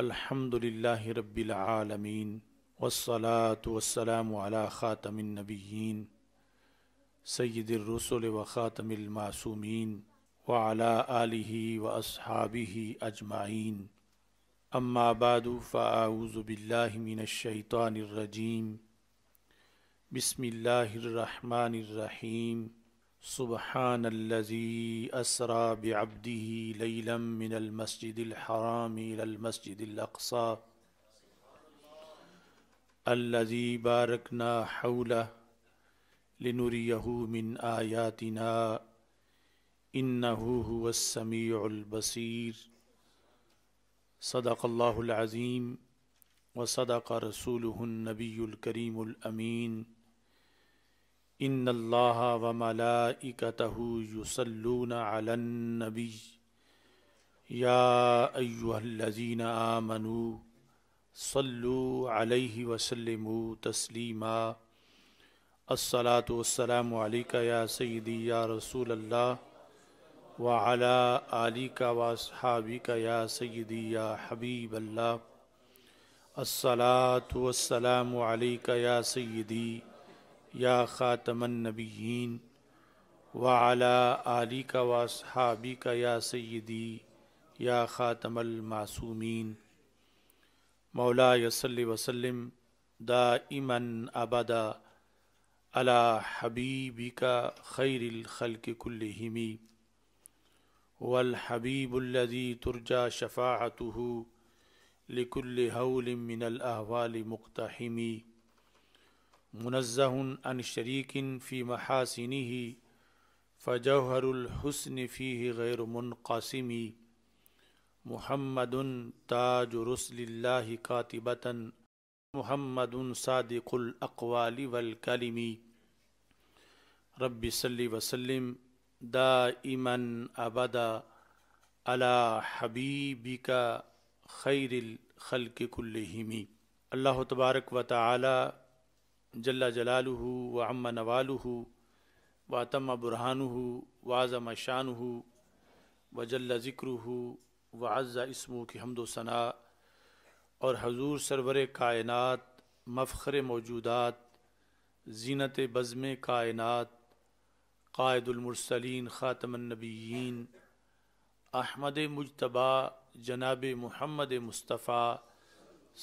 الحمد للہ رب العالمین والصلاة والسلام على خاتم النبیین سید الرسول و وعلى آلہ وعلیٰ اجمعین اما بعد فاعوذ باللہ من الشیطان الرجیم بسم اللہ الرّحمٰن الرحیم سبحان الذي اسرى بعبده ليلا من المسجد الحرام الى المسجد الاقصى الذي باركنا حوله لنريه من اياتنا انه هو السميع البصير صدق الله العظيم وصدق رسوله النبي الكريم الامين ان اللہ و مل علی النبی یا نبی الذین منو صلو علیہ وسلم تسلیما تسلیمہ والسلام علیکہ یا سیدی یا رسول اللہ وعلا علی کا وا سیدی یا حبیب اللہ السلاۃ وسلام علیکہ یا سیدی یا خاتم النبیین وعلا علی کا واسحابی کا سیدی یا خاتم المعصومین مولا وسلم دائمًا ابدا امن حبیبی کا خیر والحبیب الہمی و الحبیب الدی ترجا من الاحوال مقتحمی منزہ ان شریکن فی محاسنی ہی فجوہر الحسن فی غیر غیرمنقاسمی محمد تاج رسل اللہ کاتبتاً محمد صادق الاقوال والکلمی رب صلی وسلم دا امن ابدا حبیبک خیر الخلق کلہمی اللہ تبارک و تعالی جلا جلال ہو و نوال ہو و تم برہان ہو واضم شان ہو و جلا ذکر ہو و اعضا اسمو کی حمد و ثناء اور حضور سرور کائنات مفخر موجودات زینت بزم کائنات قائد المرسلین خاتم النبیین احمد مجتبہ جناب محمد مصطفیٰ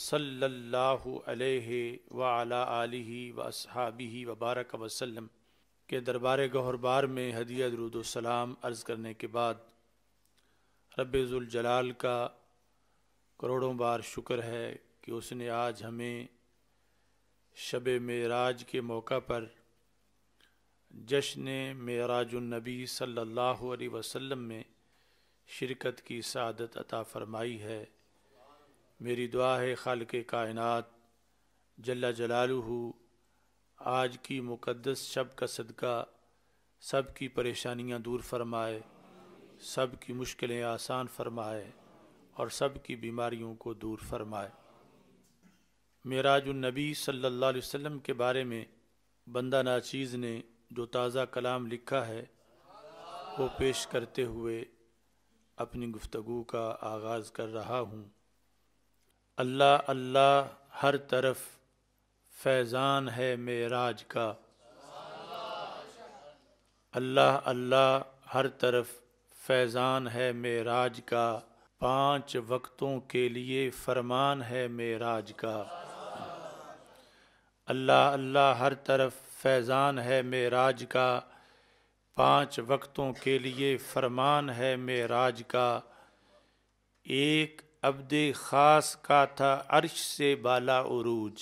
صلی اللہ علیہ و علیہ و صحابی وبارک وسلم کے دربار گہر بار میں حدیعہ درود السلام عرض کرنے کے بعد رب ذوالجلال کا کروڑوں بار شکر ہے کہ اس نے آج ہمیں شب معراج کے موقع پر جشن معراج النبی صلی اللہ علیہ وسلم میں شرکت کی سعادت عطا فرمائی ہے میری دعا ہے خالق کائنات جلا جلال ہو آج کی مقدس شب کا صدقہ سب کی پریشانیاں دور فرمائے سب کی مشکلیں آسان فرمائے اور سب کی بیماریوں کو دور فرمائے معراج النبی صلی اللہ علیہ وسلم کے بارے میں بندہ ناچیز نے جو تازہ کلام لکھا ہے وہ پیش کرتے ہوئے اپنی گفتگو کا آغاز کر رہا ہوں اللہ اللہ ہر طرف فیضان ہے معراج کا اللہ اللہ ہر طرف فیضان ہے معراج کا پانچ وقتوں کے لیے فرمان ہے معراج کا اللہ اللہ ہر طرف فیضان ہے معراج کا پانچ وقتوں کے لیے فرمان ہے معراج کا ایک عبد خاص کا تھا عرش سے بالا عروج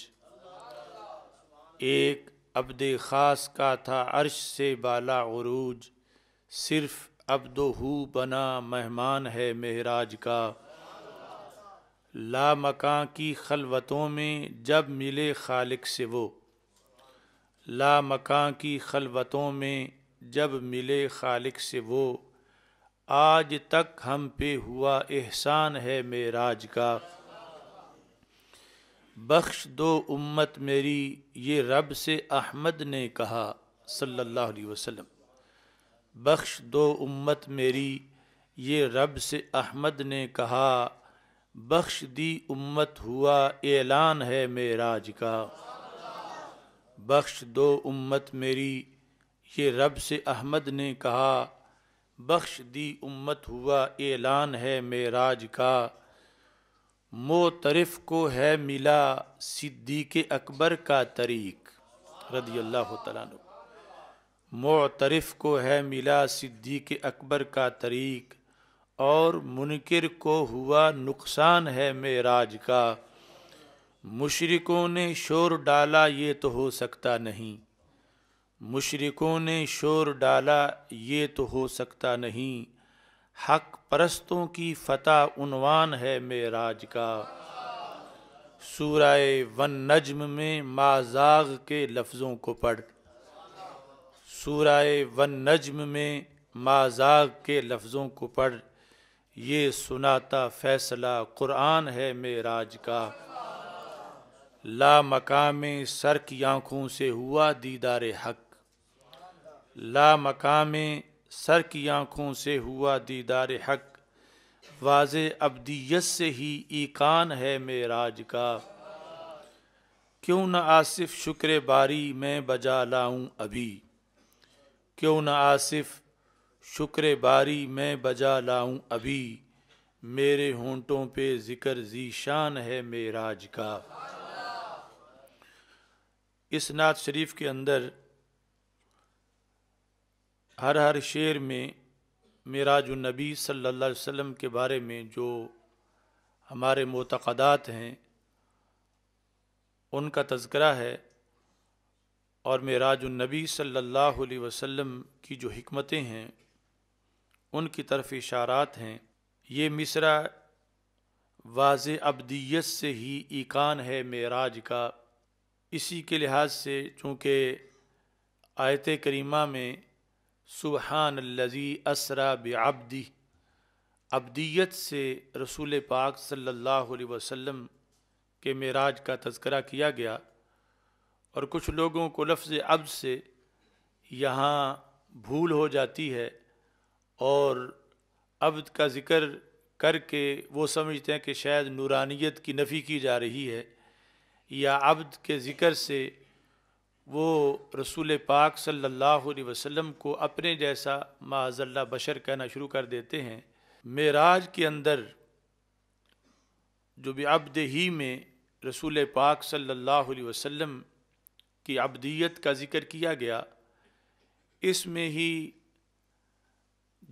ایک عبد خاص کا تھا عرش سے بالا عروج صرف عبد و بنا مہمان ہے مہراج کا لا مکان کی خلوتوں میں جب ملے خالق سے وہ لا مکان کی خلوتوں میں جب ملے خالق سے وہ آج تک ہم پہ ہوا احسان ہے میراج کا بخش دو امت میری یہ رب سے احمد نے کہا صلی اللہ علیہ وسلم بخش دو امت میری یہ رب سے احمد نے کہا بخش دی امت ہوا اعلان ہے میراج کا بخش دو امت میری یہ رب سے احمد نے کہا بخش دی امت ہوا اعلان ہے میراج کا موترف کو ہے ملا صدیق اکبر کا طریق رضی اللہ تعالیٰ عنہ طرف کو ہے ملا صدیق اکبر کا طریق اور منکر کو ہوا نقصان ہے میراج کا مشرکوں نے شور ڈالا یہ تو ہو سکتا نہیں مشرکوں نے شور ڈالا یہ تو ہو سکتا نہیں حق پرستوں کی فتح عنوان ہے معراج کا سورہ ون نجم میں مازاغ کے لفظوں کو پڑھ سورہ ون نجم میں مازاغ کے لفظوں کو پڑھ یہ سناتا فیصلہ قرآن ہے کا لا مقام سر کی آنکھوں سے ہوا دیدار حق لا مقام سر کی آنکھوں سے ہوا دیدار حق واضح ابدیت سے ہی ایکان ہے معراج کا کیوں نہ آصف شکر باری میں بجا لاؤں ابھی کیوں نہ آصف شکر باری میں بجا لاؤں ابھی میرے ہونٹوں پہ ذکر ذیشان ہے میراج کا اس نعت شریف کے اندر ہر ہر شعر میں معراج النبی صلی اللہ علیہ وسلم کے بارے میں جو ہمارے معتقدات ہیں ان کا تذکرہ ہے اور معراج النبی صلی اللہ علیہ وسلم کی جو حکمتیں ہیں ان کی طرف اشارات ہیں یہ مصرع واضح ابدیت سے ہی ایکان ہے معراج کا اسی کے لحاظ سے چونکہ آیت کریمہ میں سبحان اللذی اسرا بعبدی ابدیت سے رسول پاک صلی اللہ علیہ وسلم کے معراج کا تذکرہ کیا گیا اور کچھ لوگوں کو لفظ عبد سے یہاں بھول ہو جاتی ہے اور عبد کا ذکر کر کے وہ سمجھتے ہیں کہ شاید نورانیت کی نفی کی جا رہی ہے یا عبد کے ذکر سے وہ رسول پاک صلی اللہ علیہ وسلم کو اپنے جیسا اللہ بشر کہنا شروع کر دیتے ہیں معراج کے اندر جو بھی عبد ہی میں رسول پاک صلی اللہ علیہ وسلم کی عبدیت کا ذکر کیا گیا اس میں ہی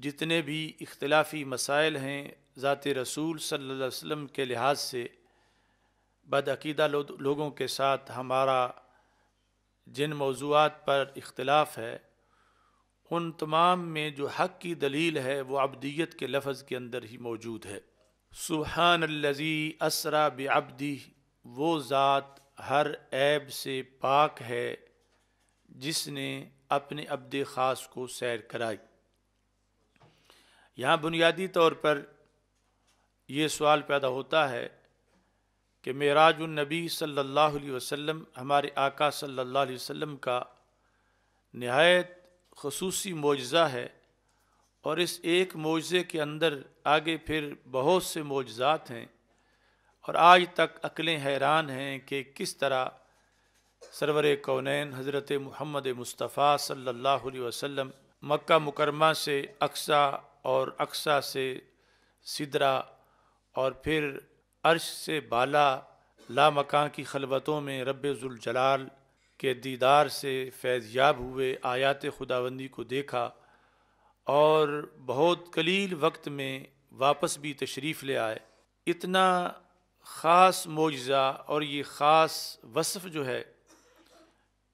جتنے بھی اختلافی مسائل ہیں ذات رسول صلی اللہ علیہ وسلم کے لحاظ سے بدعقیدہ لوگوں کے ساتھ ہمارا جن موضوعات پر اختلاف ہے ان تمام میں جو حق کی دلیل ہے وہ ابدیت کے لفظ کے اندر ہی موجود ہے سبحان الزی اسرا بعبدی وہ ذات ہر عیب سے پاک ہے جس نے اپنے عبد خاص کو سیر کرائی یہاں بنیادی طور پر یہ سوال پیدا ہوتا ہے کہ معراج النبی صلی اللہ علیہ وسلم ہمارے آقا صلی اللہ علیہ وسلم کا نہایت خصوصی معجزہ ہے اور اس ایک معجزے کے اندر آگے پھر بہت سے معجزات ہیں اور آج تک عقلیں حیران ہیں کہ کس طرح سرور کونین حضرت محمد مصطفیٰ صلی اللہ علیہ وسلم مکہ مکرمہ سے اقسا اور اقسہ سے سدرا اور پھر عرش سے بالا لا مکان کی خلوتوں میں رب ذوالجلال کے دیدار سے فیض یاب ہوئے آیات خداوندی کو دیکھا اور بہت قلیل وقت میں واپس بھی تشریف لے آئے اتنا خاص معجزہ اور یہ خاص وصف جو ہے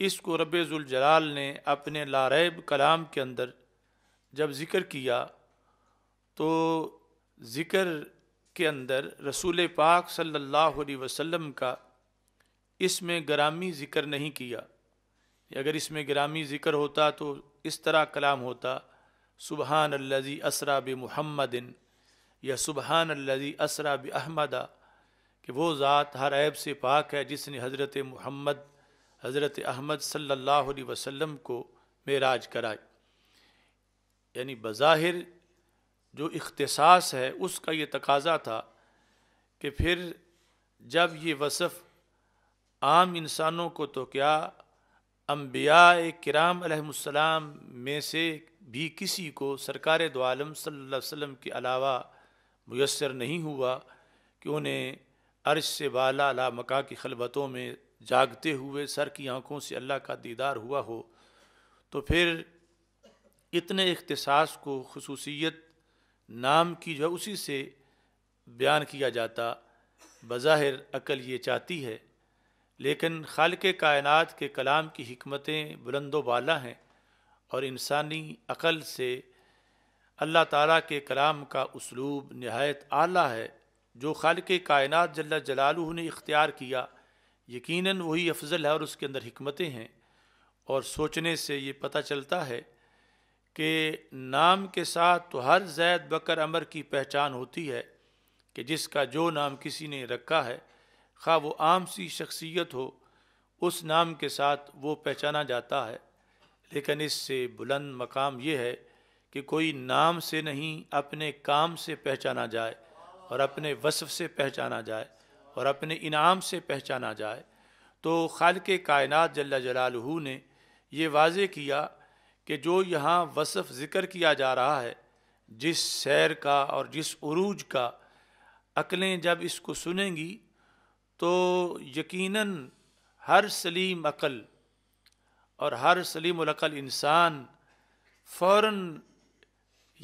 اس کو رب ذوالجلال نے اپنے لا ریب کلام کے اندر جب ذکر کیا تو ذکر کے اندر رسول پاک صلی اللہ علیہ وسلم کا اس میں گرامی ذکر نہیں کیا اگر اس میں گرامی ذکر ہوتا تو اس طرح کلام ہوتا سبحان اللہ اسرا بحمدن یا سبحان اللزی اسرا بحمد کہ وہ ذات ہر عیب سے پاک ہے جس نے حضرت محمد حضرت احمد صلی اللہ علیہ وسلم کو معراج کرائی یعنی بظاہر جو اختصاص ہے اس کا یہ تقاضا تھا کہ پھر جب یہ وصف عام انسانوں کو تو کیا انبیاء کرام علیہ السلام میں سے بھی کسی کو سرکار دو عالم صلی اللہ علیہ وسلم کے علاوہ میسر نہیں ہوا کہ انہیں عرش سے بالا لا مکہ کی خلبتوں میں جاگتے ہوئے سر کی آنکھوں سے اللہ کا دیدار ہوا ہو تو پھر اتنے اختصاص کو خصوصیت نام کی جو ہے اسی سے بیان کیا جاتا بظاہر عقل یہ چاہتی ہے لیکن خالق کائنات کے کلام کی حکمتیں بلند و بالا ہیں اور انسانی عقل سے اللہ تعالیٰ کے کلام کا اسلوب نہایت اعلیٰ ہے جو خالق کائنات جل جلال نے اختیار کیا یقیناً وہی افضل ہے اور اس کے اندر حکمتیں ہیں اور سوچنے سے یہ پتہ چلتا ہے کہ نام کے ساتھ تو ہر زید بکر عمر کی پہچان ہوتی ہے کہ جس کا جو نام کسی نے رکھا ہے خواہ وہ عام سی شخصیت ہو اس نام کے ساتھ وہ پہچانا جاتا ہے لیکن اس سے بلند مقام یہ ہے کہ کوئی نام سے نہیں اپنے کام سے پہچانا جائے اور اپنے وصف سے پہچانا جائے اور اپنے انعام سے پہچانا جائے تو خالق کائنات جل جلالہو نے یہ واضح کیا کہ جو یہاں وصف ذکر کیا جا رہا ہے جس سیر کا اور جس عروج کا عقلیں جب اس کو سنیں گی تو یقیناً ہر سلیم عقل اور ہر سلیم العقل انسان فوراً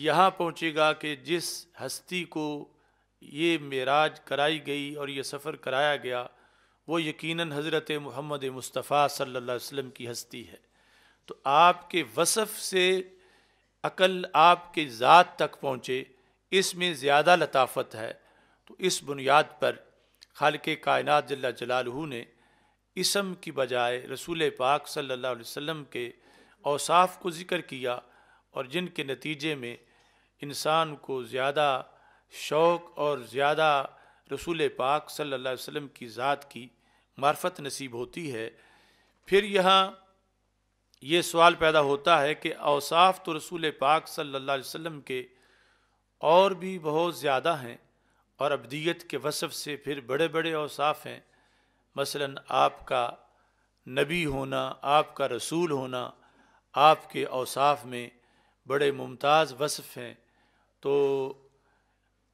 یہاں پہنچے گا کہ جس ہستی کو یہ معراج کرائی گئی اور یہ سفر کرایا گیا وہ یقیناً حضرت محمد مصطفیٰ صلی اللہ علیہ وسلم کی ہستی ہے تو آپ کے وصف سے عقل آپ کے ذات تک پہنچے اس میں زیادہ لطافت ہے تو اس بنیاد پر خالق کائنات جل جلالہ نے اسم کی بجائے رسول پاک صلی اللہ علیہ وسلم کے اوصاف کو ذکر کیا اور جن کے نتیجے میں انسان کو زیادہ شوق اور زیادہ رسول پاک صلی اللہ علیہ وسلم کی ذات کی معرفت نصیب ہوتی ہے پھر یہاں یہ سوال پیدا ہوتا ہے کہ اوصاف تو رسول پاک صلی اللہ علیہ وسلم کے اور بھی بہت زیادہ ہیں اور ابدیت کے وصف سے پھر بڑے بڑے اوصاف ہیں مثلا آپ کا نبی ہونا آپ کا رسول ہونا آپ کے اوصاف میں بڑے ممتاز وصف ہیں تو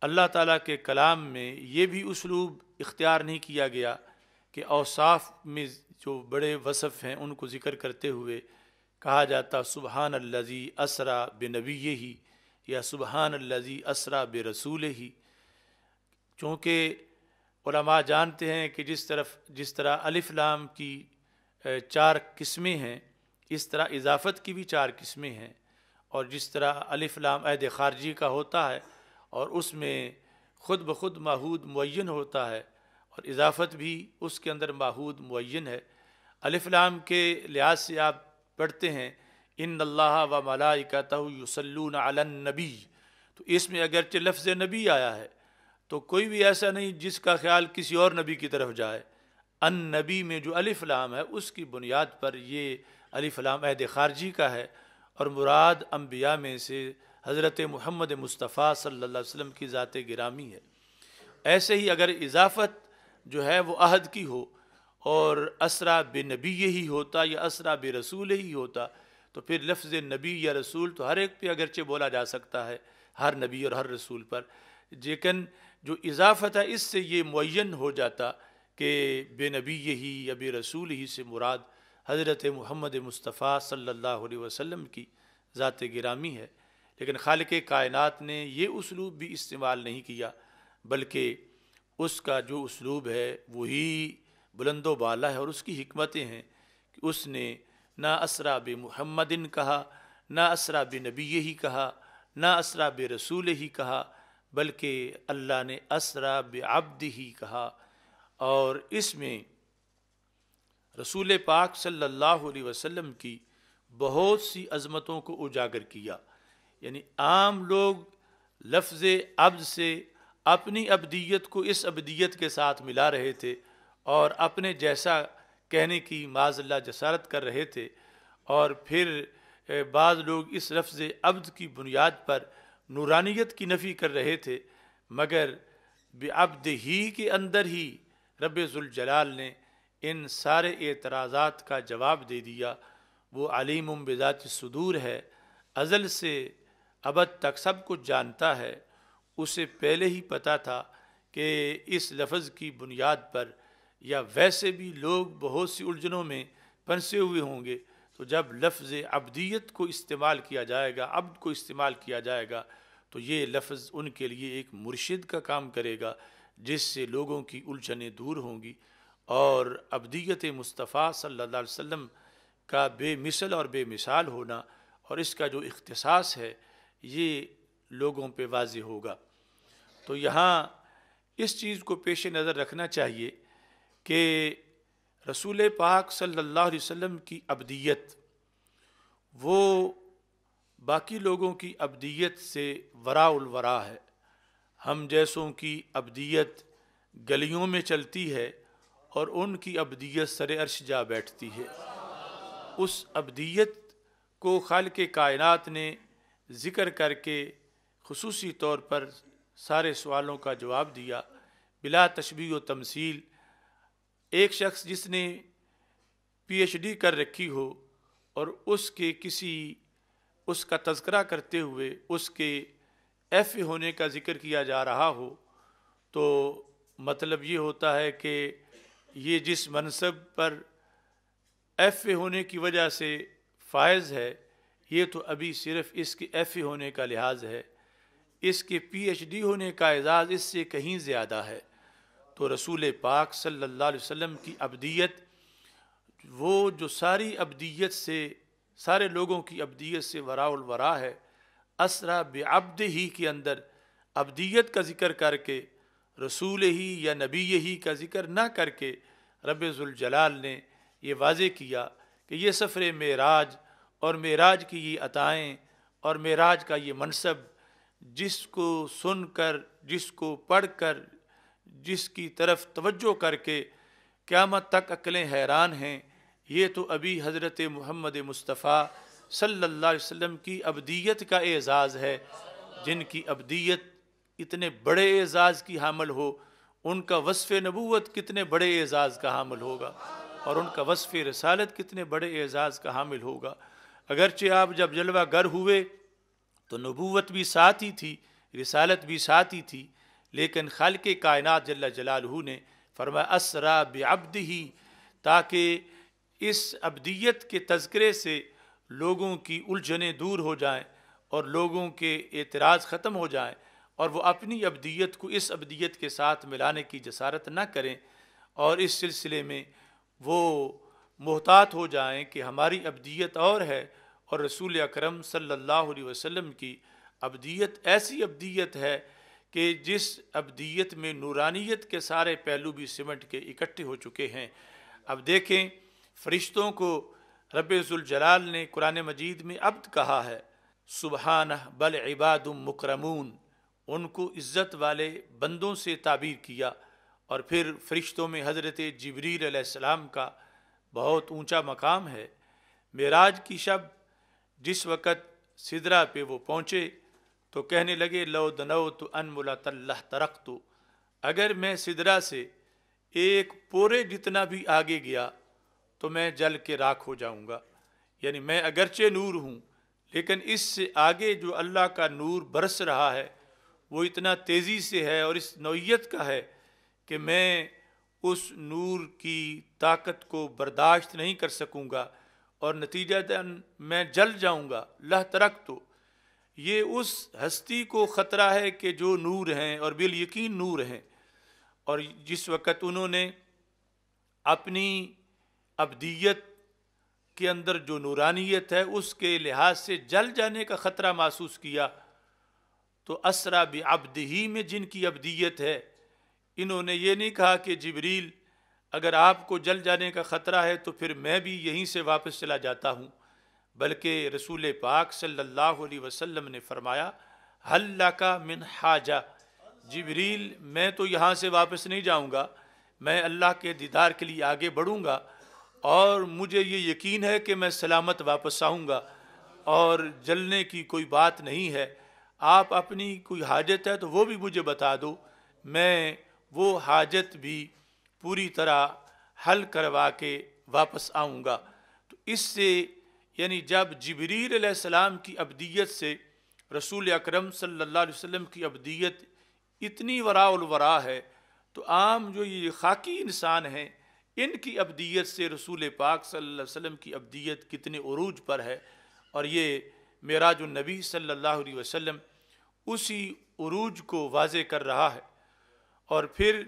اللہ تعالیٰ کے کلام میں یہ بھی اسلوب اختیار نہیں کیا گیا کہ اوصاف میں جو بڑے وصف ہیں ان کو ذکر کرتے ہوئے کہا جاتا سبحان الزی اسرا بنبی ہی یا سبحان الزی اسرا بے رسول ہی چونکہ علماء جانتے ہیں کہ جس طرف جس طرح الف لام کی چار قسمیں ہیں اس طرح اضافت کی بھی چار قسمیں ہیں اور جس طرح الف لام عہد خارجی کا ہوتا ہے اور اس میں خود بخود ماحود معین ہوتا ہے اور اضافت بھی اس کے اندر ماہود معین ہے الف لام کے لحاظ سے آپ پڑھتے ہیں ان اللہ و ملائکتہ یسلون علی النبی تو اس میں اگرچہ لفظ نبی آیا ہے تو کوئی بھی ایسا نہیں جس کا خیال کسی اور نبی کی طرف جائے ان نبی میں جو الف لام ہے اس کی بنیاد پر یہ الف لام عہد خارجی کا ہے اور مراد انبیاء میں سے حضرت محمد مصطفیٰ صلی اللہ علیہ وسلم کی ذات گرامی ہے ایسے ہی اگر اضافت جو ہے وہ عہد کی ہو اور اسرا بے نبی ہی ہوتا یا اسرا بے رسول ہی ہوتا تو پھر لفظ نبی یا رسول تو ہر ایک پہ اگرچہ بولا جا سکتا ہے ہر نبی اور ہر رسول پر لیکن جو اضافت ہے اس سے یہ معین ہو جاتا کہ بے نبی ہی یا بے رسول ہی سے مراد حضرت محمد مصطفیٰ صلی اللہ علیہ وسلم کی ذات گرامی ہے لیکن خالق کائنات نے یہ اسلوب بھی استعمال نہیں کیا بلکہ اس کا جو اسلوب ہے وہی بلند و بالا ہے اور اس کی حکمتیں ہیں کہ اس نے نہ اسرا بے محمدن کہا نہ اسرا بے نبی ہی کہا نہ اسرا بے رسول ہی کہا بلکہ اللہ نے اسرا بے عبد ہی کہا اور اس میں رسول پاک صلی اللہ علیہ وسلم کی بہت سی عظمتوں کو اجاگر کیا یعنی عام لوگ لفظ عبد سے اپنی ابدیت کو اس ابدیت کے ساتھ ملا رہے تھے اور اپنے جیسا کہنے کی معذ اللہ جسارت کر رہے تھے اور پھر بعض لوگ اس لفظ عبد کی بنیاد پر نورانیت کی نفی کر رہے تھے مگر بعبد ہی کے اندر ہی رب ذوالجلال نے ان سارے اعتراضات کا جواب دے دیا وہ علیم بذات صدور ہے ازل سے ابد تک سب کچھ جانتا ہے اسے پہلے ہی پتہ تھا کہ اس لفظ کی بنیاد پر یا ویسے بھی لوگ بہت سی الجھنوں میں پنسے ہوئے ہوں گے تو جب لفظ ابدیت کو استعمال کیا جائے گا عبد کو استعمال کیا جائے گا تو یہ لفظ ان کے لیے ایک مرشد کا کام کرے گا جس سے لوگوں کی الجھنیں دور ہوں گی اور ابدیت مصطفیٰ صلی اللہ علیہ وسلم کا بے مثل اور بے مثال ہونا اور اس کا جو اختصاص ہے یہ لوگوں پہ واضح ہوگا تو یہاں اس چیز کو پیش نظر رکھنا چاہیے کہ رسول پاک صلی اللہ علیہ وسلم کی ابدیت وہ باقی لوگوں کی ابدیت سے ورا الورا ہے ہم جیسوں کی ابدیت گلیوں میں چلتی ہے اور ان کی ابدیت سر عرش جا بیٹھتی ہے اس ابدیت کو خال کے کائنات نے ذکر کر کے خصوصی طور پر سارے سوالوں کا جواب دیا بلا تشبیہ و تمثیل ایک شخص جس نے پی ایچ ڈی کر رکھی ہو اور اس کے کسی اس کا تذکرہ کرتے ہوئے اس کے ایف ہونے کا ذکر کیا جا رہا ہو تو مطلب یہ ہوتا ہے کہ یہ جس منصب پر ایف ہونے کی وجہ سے فائز ہے یہ تو ابھی صرف اس کے ایف ہونے کا لحاظ ہے اس کے پی ایچ ڈی ہونے کا اعزاز اس سے کہیں زیادہ ہے تو رسول پاک صلی اللہ علیہ وسلم کی ابدیت وہ جو ساری ابدیت سے سارے لوگوں کی ابدیت سے وراء الورا ہے اسرا بعبد ہی کے اندر ابدیت کا ذکر کر کے رسول ہی یا نبی ہی کا ذکر نہ کر کے رب ذوالجلال نے یہ واضح کیا کہ یہ سفر میراج اور میراج کی یہ عطائیں اور میراج کا یہ منصب جس کو سن کر جس کو پڑھ کر جس کی طرف توجہ کر کے قیامت تک عقلیں حیران ہیں یہ تو ابھی حضرت محمد مصطفیٰ صلی اللہ علیہ وسلم کی ابدیت کا اعزاز ہے جن کی ابدیت اتنے بڑے اعزاز کی حامل ہو ان کا وصف نبوت کتنے بڑے اعزاز کا حامل ہوگا اور ان کا وصف رسالت کتنے بڑے اعزاز کا حامل ہوگا اگرچہ آپ جب جلوہ گر ہوئے تو نبوت بھی ہی تھی رسالت بھی ہی تھی لیکن خالق کائنات جل جلال ہُو نے فرماس را ہی تاکہ اس ابدیت کے تذکرے سے لوگوں کی الجھنیں دور ہو جائیں اور لوگوں کے اعتراض ختم ہو جائیں اور وہ اپنی ابدیت کو اس ابدیت کے ساتھ ملانے کی جسارت نہ کریں اور اس سلسلے میں وہ محتاط ہو جائیں کہ ہماری ابدیت اور ہے اور رسول اکرم صلی اللہ علیہ وسلم کی ابدیت ایسی ابدیت ہے کہ جس ابدیت میں نورانیت کے سارے پہلو بھی سمٹ کے اکٹھے ہو چکے ہیں اب دیکھیں فرشتوں کو رب ذوالجلال نے قرآن مجید میں عبد کہا ہے سبحانہ بل عباد مکرمون ان کو عزت والے بندوں سے تعبیر کیا اور پھر فرشتوں میں حضرت جبریل علیہ السلام کا بہت اونچا مقام ہے معراج کی شب جس وقت سدرا پہ وہ پہنچے تو کہنے لگے لو دنو تو ان ملاطلّہ ترق تو اگر میں سدرا سے ایک پورے جتنا بھی آگے گیا تو میں جل کے راکھ ہو جاؤں گا یعنی میں اگرچہ نور ہوں لیکن اس سے آگے جو اللہ کا نور برس رہا ہے وہ اتنا تیزی سے ہے اور اس نوعیت کا ہے کہ میں اس نور کی طاقت کو برداشت نہیں کر سکوں گا اور نتیجہ دن میں جل جاؤں گا لہ ترکھ تو یہ اس ہستی کو خطرہ ہے کہ جو نور ہیں اور بال یقین نور ہیں اور جس وقت انہوں نے اپنی ابدیت کے اندر جو نورانیت ہے اس کے لحاظ سے جل جانے کا خطرہ محسوس کیا تو اسرا بھی ہی میں جن کی ابدیت ہے انہوں نے یہ نہیں کہا کہ جبریل اگر آپ کو جل جانے کا خطرہ ہے تو پھر میں بھی یہیں سے واپس چلا جاتا ہوں بلکہ رسول پاک صلی اللہ علیہ وسلم نے فرمایا حل کا من حاجہ جبریل میں تو یہاں سے واپس نہیں جاؤں گا میں اللہ کے دیدار کے لیے آگے بڑھوں گا اور مجھے یہ یقین ہے کہ میں سلامت واپس آؤں گا اور جلنے کی کوئی بات نہیں ہے آپ اپنی کوئی حاجت ہے تو وہ بھی مجھے بتا دو میں وہ حاجت بھی پوری طرح حل کروا کے واپس آؤں گا تو اس سے یعنی جب جبریل علیہ السلام کی ابدیت سے رسول اکرم صلی اللہ علیہ وسلم کی ابدیت اتنی وراء الورا ہے تو عام جو یہ خاکی انسان ہیں ان کی ابدیت سے رسول پاک صلی اللہ علیہ وسلم کی ابدیت کتنے عروج پر ہے اور یہ میرا جو نبی صلی اللہ علیہ وسلم اسی عروج کو واضح کر رہا ہے اور پھر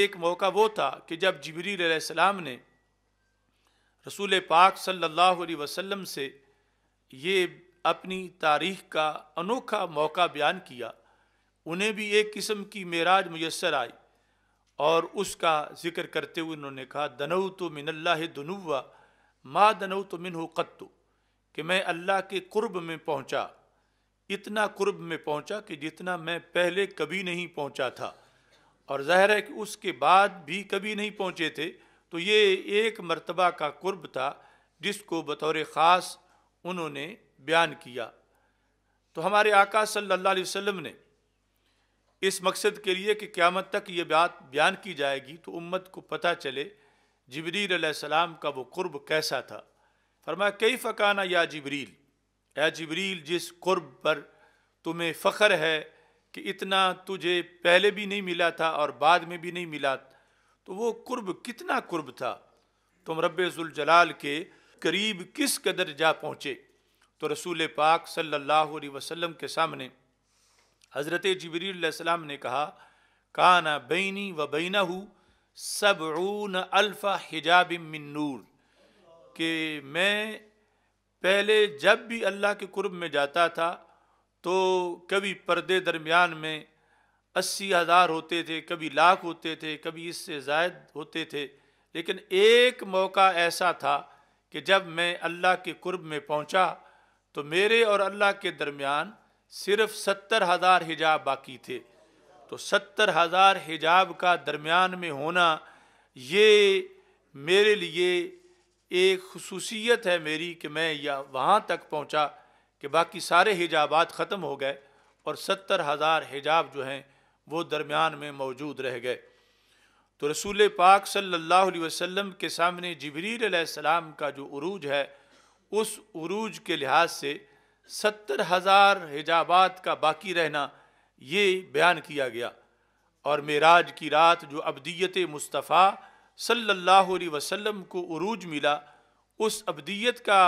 ایک موقع وہ تھا کہ جب جبریل علیہ السلام نے رسول پاک صلی اللہ علیہ وسلم سے یہ اپنی تاریخ کا انوکھا موقع بیان کیا انہیں بھی ایک قسم کی معراج میسر آئی اور اس کا ذکر کرتے ہوئے انہوں نے کہا دنو تو من اللہ دنوا ما دنو تو من ہو کہ میں اللہ کے قرب میں پہنچا اتنا قرب میں پہنچا کہ جتنا میں پہلے کبھی نہیں پہنچا تھا اور ظاہر ہے کہ اس کے بعد بھی کبھی نہیں پہنچے تھے تو یہ ایک مرتبہ کا قرب تھا جس کو بطور خاص انہوں نے بیان کیا تو ہمارے آقا صلی اللہ علیہ وسلم نے اس مقصد کے لیے کہ قیامت تک یہ بات بیان کی جائے گی تو امت کو پتہ چلے جبریل علیہ السلام کا وہ قرب کیسا تھا فرمایا کئی فقانہ یا جبریل اے جبریل جس قرب پر تمہیں فخر ہے کہ اتنا تجھے پہلے بھی نہیں ملا تھا اور بعد میں بھی نہیں ملا تو وہ قرب کتنا قرب تھا تم رب ذوالجلال کے قریب کس قدر جا پہنچے تو رسول پاک صلی اللہ علیہ وسلم کے سامنے حضرت جبریل علیہ السلام نے کہا کانا بینی و بین ہو سبعون الف حجاب نور کہ میں پہلے جب بھی اللہ کے قرب میں جاتا تھا تو کبھی پردے درمیان میں اسی ہزار ہوتے تھے کبھی لاکھ ہوتے تھے کبھی اس سے زائد ہوتے تھے لیکن ایک موقع ایسا تھا کہ جب میں اللہ کے قرب میں پہنچا تو میرے اور اللہ کے درمیان صرف ستر ہزار حجاب باقی تھے تو ستر ہزار حجاب کا درمیان میں ہونا یہ میرے لیے ایک خصوصیت ہے میری کہ میں یا وہاں تک پہنچا کہ باقی سارے حجابات ختم ہو گئے اور ستر ہزار حجاب جو ہیں وہ درمیان میں موجود رہ گئے تو رسول پاک صلی اللہ علیہ وسلم کے سامنے جبریل علیہ السلام کا جو عروج ہے اس عروج کے لحاظ سے ستر ہزار حجابات کا باقی رہنا یہ بیان کیا گیا اور معراج کی رات جو ابدیت مصطفیٰ صلی اللہ علیہ وسلم کو عروج ملا اس ابدیت کا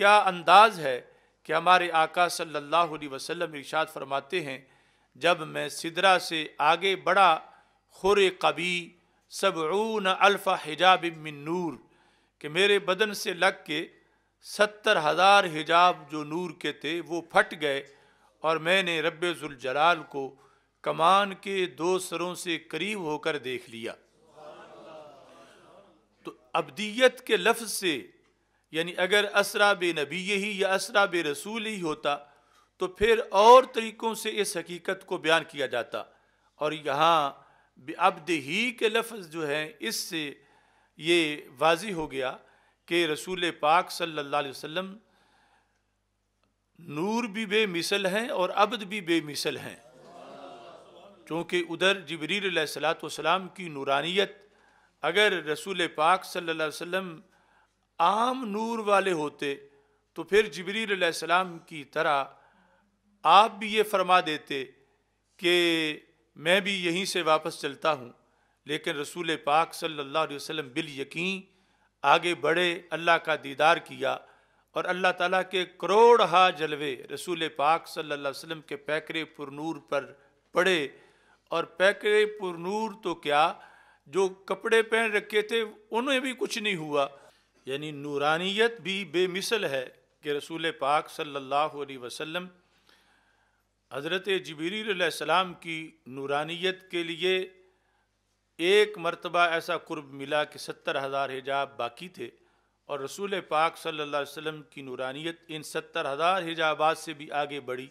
کیا انداز ہے کہ ہمارے آقا صلی اللہ علیہ وسلم ارشاد فرماتے ہیں جب میں سدرا سے آگے بڑھا خور قبی سبعون الفا حجاب من نور کہ میرے بدن سے لگ کے ستر ہزار حجاب جو نور کے تھے وہ پھٹ گئے اور میں نے رب ذوالجلال کو کمان کے دو سروں سے قریب ہو کر دیکھ لیا تو ابدیت کے لفظ سے یعنی اگر اسرا بے نبی ہی یا اسرا بے رسول ہی ہوتا تو پھر اور طریقوں سے اس حقیقت کو بیان کیا جاتا اور یہاں ابد ہی کے لفظ جو ہیں اس سے یہ واضح ہو گیا کہ رسول پاک صلی اللہ علیہ وسلم نور بھی بے مثل ہیں اور عبد بھی بے مثل ہیں چونکہ ادھر جبریل علیہ السلاۃ والسلام کی نورانیت اگر رسول پاک صلی اللہ علیہ وسلم عام نور والے ہوتے تو پھر جبریل علیہ السلام کی طرح آپ بھی یہ فرما دیتے کہ میں بھی یہیں سے واپس چلتا ہوں لیکن رسول پاک صلی اللہ علیہ وسلم بال یقین آگے بڑھے اللہ کا دیدار کیا اور اللہ تعالیٰ کے کروڑ ہا جلوے رسول پاک صلی اللہ علیہ وسلم کے پیکرے پر نور پر پڑے اور پیکرے پر نور تو کیا جو کپڑے پہن رکھے تھے انہیں بھی کچھ نہیں ہوا یعنی نورانیت بھی بے مثل ہے کہ رسول پاک صلی اللہ علیہ وسلم حضرت جبریل علیہ السلام کی نورانیت کے لیے ایک مرتبہ ایسا قرب ملا کہ ستر ہزار حجاب باقی تھے اور رسول پاک صلی اللہ علیہ وسلم کی نورانیت ان ستر ہزار حجابات سے بھی آگے بڑھی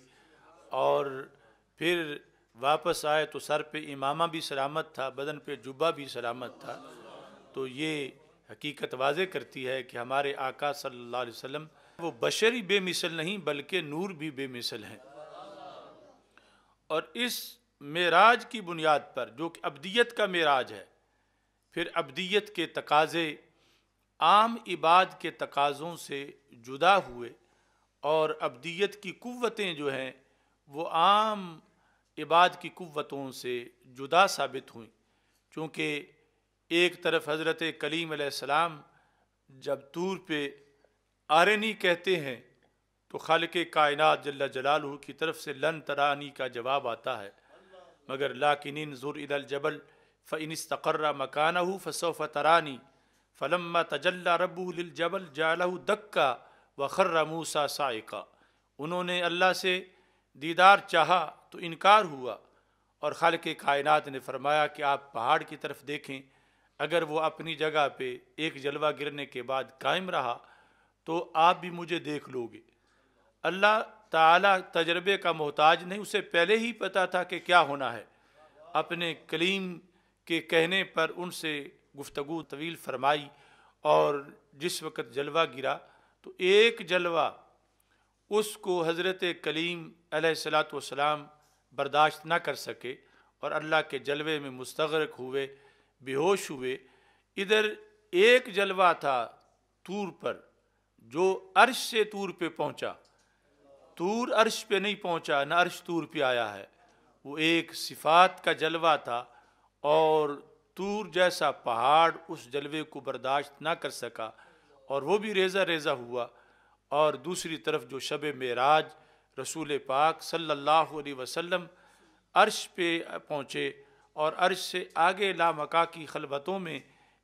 اور پھر واپس آئے تو سر پہ امامہ بھی سلامت تھا بدن پہ جبہ بھی سلامت تھا تو یہ حقیقت واضح کرتی ہے کہ ہمارے آقا صلی اللہ علیہ وسلم وہ بشری بے مثل نہیں بلکہ نور بھی بے مثل ہیں اور اس معراج کی بنیاد پر جو کہ ابدیت کا معراج ہے پھر ابدیت کے تقاضے عام عباد کے تقاضوں سے جدا ہوئے اور ابدیت کی قوتیں جو ہیں وہ عام عباد کی قوتوں سے جدا ثابت ہوئیں چونکہ ایک طرف حضرت کلیم علیہ السلام جب طور پہ آرینی کہتے ہیں تو خالق کائنات جل جلالہ کی طرف سے لن ترانی کا جواب آتا ہے مگر انظر الى الجبل فَإِن اسْتَقَرَّ مَكَانَهُ فَسَوْفَ ترانی فَلَمَّا تَجَلَّ رَبُّهُ لِلْجَبَلْ جَعَلَهُ دكہ وَخَرَّ مُوسَى موسا انہوں نے اللہ سے دیدار چاہا تو انکار ہوا اور خالق کائنات نے فرمایا کہ آپ پہاڑ کی طرف دیکھیں اگر وہ اپنی جگہ پہ ایک جلوہ گرنے کے بعد قائم رہا تو آپ بھی مجھے دیکھ لوگے اللہ تعالیٰ تجربے کا محتاج نہیں اسے پہلے ہی پتہ تھا کہ کیا ہونا ہے اپنے کلیم کے کہنے پر ان سے گفتگو طویل فرمائی اور جس وقت جلوہ گرا تو ایک جلوہ اس کو حضرت کلیم علیہ السلاۃ والسلام برداشت نہ کر سکے اور اللہ کے جلوے میں مستغرک ہوئے ہوش ہوئے ادھر ایک جلوہ تھا تور پر جو عرش سے تور پہ پہنچا طور عرش پہ نہیں پہنچا نہ عرش طور پہ آیا ہے وہ ایک صفات کا جلوہ تھا اور تور جیسا پہاڑ اس جلوے کو برداشت نہ کر سکا اور وہ بھی ریزہ ریزہ ہوا اور دوسری طرف جو شب معراج رسول پاک صلی اللہ علیہ وسلم عرش پہ پہنچے اور عرش سے آگے لامکا کی خلبتوں میں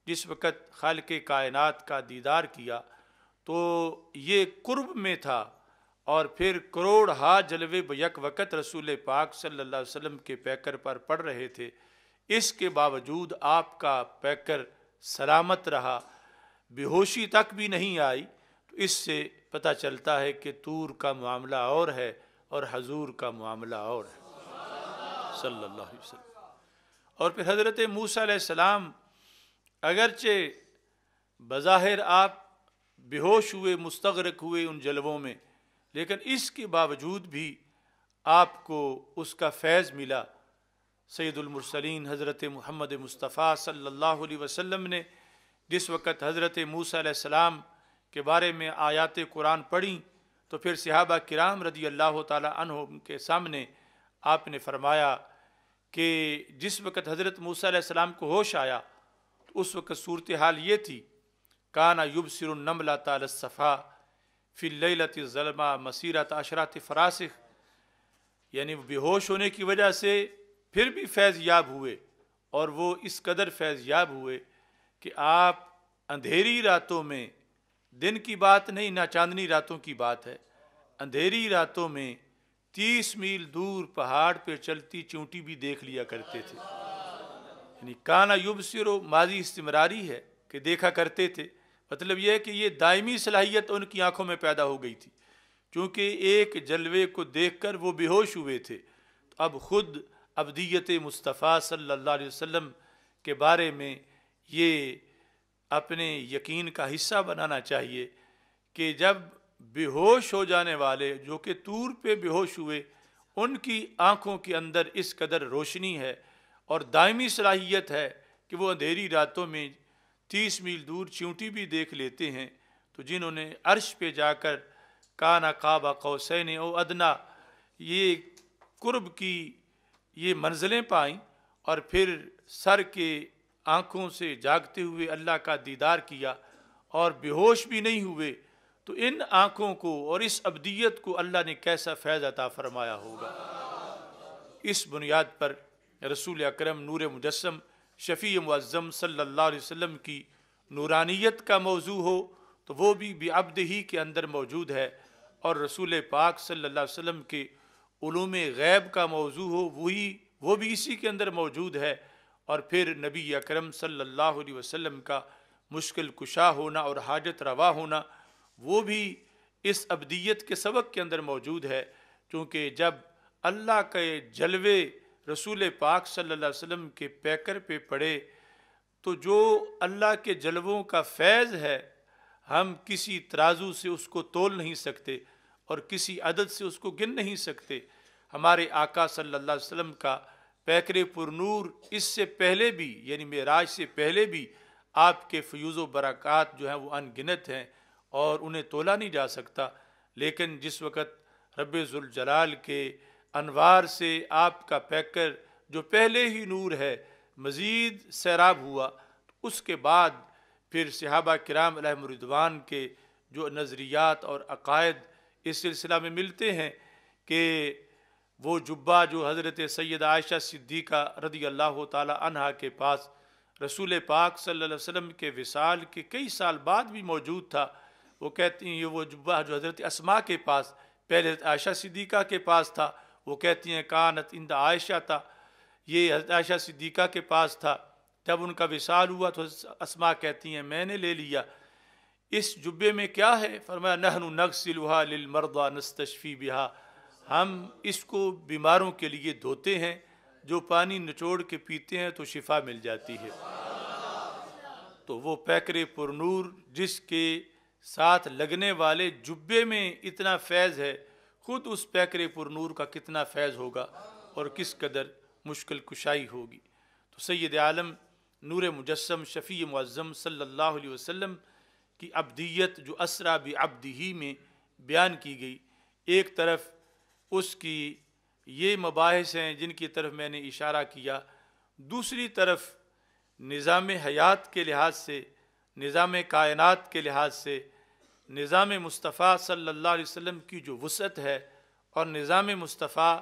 جس وقت خالق کائنات کا دیدار کیا تو یہ قرب میں تھا اور پھر کروڑ ہا جلوے یک وقت رسول پاک صلی اللہ علیہ وسلم کے پیکر پر پڑ رہے تھے اس کے باوجود آپ کا پیکر سلامت رہا ہوشی تک بھی نہیں آئی تو اس سے پتہ چلتا ہے کہ طور کا معاملہ اور ہے اور حضور کا معاملہ اور ہے صلی اللہ علیہ وسلم اور پھر حضرت موسیٰ علیہ السلام اگرچہ بظاہر آپ ہوش ہوئے مستغرق ہوئے ان جلووں میں لیکن اس کے باوجود بھی آپ کو اس کا فیض ملا سید المرسلین حضرت محمد مصطفیٰ صلی اللہ علیہ وسلم نے جس وقت حضرت موسیٰ علیہ السلام کے بارے میں آیات قرآن پڑھی تو پھر صحابہ کرام رضی اللہ تعالیٰ عنہ کے سامنے آپ نے فرمایا کہ جس وقت حضرت موسیٰ علیہ السلام کو ہوش آیا اس وقت صورتحال یہ تھی کانا یبصر النملہ تعالی صفحہ فی اللیلت ظلمہ مسیرت عشرات فراسخ یعنی وہ ہوش ہونے کی وجہ سے پھر بھی فیض یاب ہوئے اور وہ اس قدر فیض یاب ہوئے کہ آپ اندھیری راتوں میں دن کی بات نہیں نہ چاندنی راتوں کی بات ہے اندھیری راتوں میں تیس میل دور پہاڑ پہ چلتی چونٹی بھی دیکھ لیا کرتے تھے یعنی کانا یبصر و ماضی استمراری ہے کہ دیکھا کرتے تھے مطلب یہ ہے کہ یہ دائمی صلاحیت ان کی آنکھوں میں پیدا ہو گئی تھی چونکہ ایک جلوے کو دیکھ کر وہ بے ہوش ہوئے تھے تو اب خود ابدیت مصطفیٰ صلی اللہ علیہ وسلم کے بارے میں یہ اپنے یقین کا حصہ بنانا چاہیے کہ جب بے ہوش ہو جانے والے جو کہ طور پہ بے ہوش ہوئے ان کی آنکھوں کے اندر اس قدر روشنی ہے اور دائمی صلاحیت ہے کہ وہ اندھیری راتوں میں تیس میل دور چونٹی بھی دیکھ لیتے ہیں تو جنہوں نے عرش پہ جا کر کانا کعبہ قوسین او ادنا یہ قرب کی یہ منزلیں پائیں اور پھر سر کے آنکھوں سے جاگتے ہوئے اللہ کا دیدار کیا اور ہوش بھی نہیں ہوئے تو ان آنکھوں کو اور اس ابدیت کو اللہ نے کیسا فیض عطا فرمایا ہوگا اس بنیاد پر رسول اکرم نور مجسم شفیع معظم صلی اللہ علیہ وسلم کی نورانیت کا موضوع ہو تو وہ بھی بے ہی کے اندر موجود ہے اور رسول پاک صلی اللہ علیہ وسلم کے علوم غیب کا موضوع ہو وہی وہ بھی اسی کے اندر موجود ہے اور پھر نبی اکرم صلی اللہ علیہ وسلم کا مشکل کشا ہونا اور حاجت روا ہونا وہ بھی اس ابدیت کے سبق کے اندر موجود ہے چونکہ جب اللہ کے جلوے رسول پاک صلی اللہ علیہ وسلم کے پیکر پہ پڑے تو جو اللہ کے جلووں کا فیض ہے ہم کسی ترازو سے اس کو تول نہیں سکتے اور کسی عدد سے اس کو گن نہیں سکتے ہمارے آقا صلی اللہ علیہ وسلم کا پیکر پر نور اس سے پہلے بھی یعنی میراج سے پہلے بھی آپ کے فیوز و برکات جو ہیں وہ ان گنت ہیں اور انہیں تولا نہیں جا سکتا لیکن جس وقت رب ذوالجلال کے انوار سے آپ کا پیکر جو پہلے ہی نور ہے مزید سیراب ہوا اس کے بعد پھر صحابہ کرام علیہ مردوان کے جو نظریات اور عقائد اس سلسلہ میں ملتے ہیں کہ وہ جببہ جو حضرت سید عائشہ صدیقہ رضی اللہ تعالی عنہ کے پاس رسول پاک صلی اللہ علیہ وسلم کے وسال کے کئی سال بعد بھی موجود تھا وہ کہتی ہیں یہ وہ جبہ جو حضرت اسما کے پاس پہلے عائشہ صدیقہ کے پاس تھا وہ کہتی ہیں کانت اند عائشہ تھا یہ حضرت عائشہ صدیقہ کے پاس تھا جب ان کا وصال ہوا تو اسما کہتی ہیں میں نے لے لیا اس جبے میں کیا ہے فرمایا نہن سلا لل نستشفی بہا ہم اس کو بیماروں کے لیے دھوتے ہیں جو پانی نچوڑ کے پیتے ہیں تو شفا مل جاتی ہے تو وہ پیکرے پر نور جس کے ساتھ لگنے والے جبے میں اتنا فیض ہے خود اس پیکرے پر نور کا کتنا فیض ہوگا اور کس قدر مشکل کشائی ہوگی تو سید عالم نور مجسم شفیع معظم صلی اللہ علیہ وسلم کی ابدیت جو اسرہ بھی ابد ہی میں بیان کی گئی ایک طرف اس کی یہ مباحث ہیں جن کی طرف میں نے اشارہ کیا دوسری طرف نظام حیات کے لحاظ سے نظام کائنات کے لحاظ سے نظام مصطفیٰ صلی اللہ علیہ وسلم کی جو وسعت اور نظام مصطفیٰ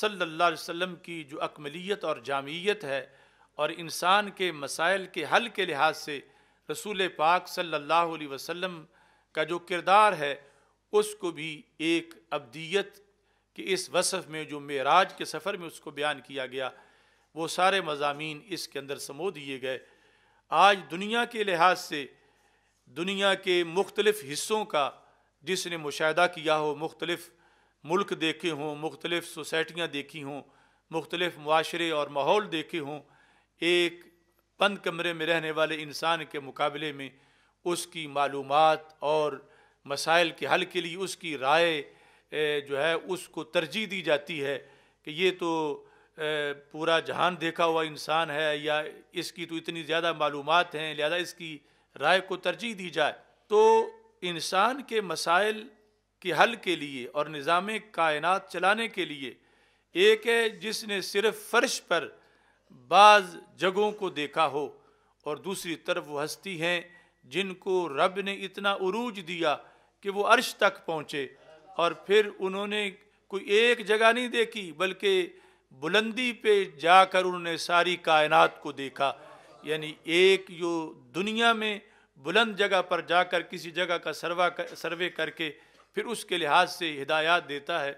صلی اللہ علیہ وسلم کی جو اکملیت اور جامعیت ہے اور انسان کے مسائل کے حل کے لحاظ سے رسول پاک صلی اللہ علیہ وسلم کا جو کردار ہے اس کو بھی ایک ابدیت کے اس وصف میں جو معراج کے سفر میں اس کو بیان کیا گیا وہ سارے مضامین اس کے اندر سمو دیے گئے آج دنیا کے لحاظ سے دنیا کے مختلف حصوں کا جس نے مشاہدہ کیا ہو مختلف ملک دیکھے ہوں مختلف سوسائٹیاں دیکھی ہوں مختلف معاشرے اور ماحول دیکھے ہوں ایک بند کمرے میں رہنے والے انسان کے مقابلے میں اس کی معلومات اور مسائل کے حل کے لیے اس کی رائے جو ہے اس کو ترجیح دی جاتی ہے کہ یہ تو پورا جہان دیکھا ہوا انسان ہے یا اس کی تو اتنی زیادہ معلومات ہیں لہذا اس کی رائے کو ترجیح دی جائے تو انسان کے مسائل کے حل کے لیے اور نظام کائنات چلانے کے لیے ایک ہے جس نے صرف فرش پر بعض جگہوں کو دیکھا ہو اور دوسری طرف وہ ہستی ہیں جن کو رب نے اتنا عروج دیا کہ وہ عرش تک پہنچے اور پھر انہوں نے کوئی ایک جگہ نہیں دیکھی بلکہ بلندی پہ جا کر انہوں نے ساری کائنات کو دیکھا یعنی ایک جو دنیا میں بلند جگہ پر جا کر کسی جگہ کا سروا سروے کر کے پھر اس کے لحاظ سے ہدایات دیتا ہے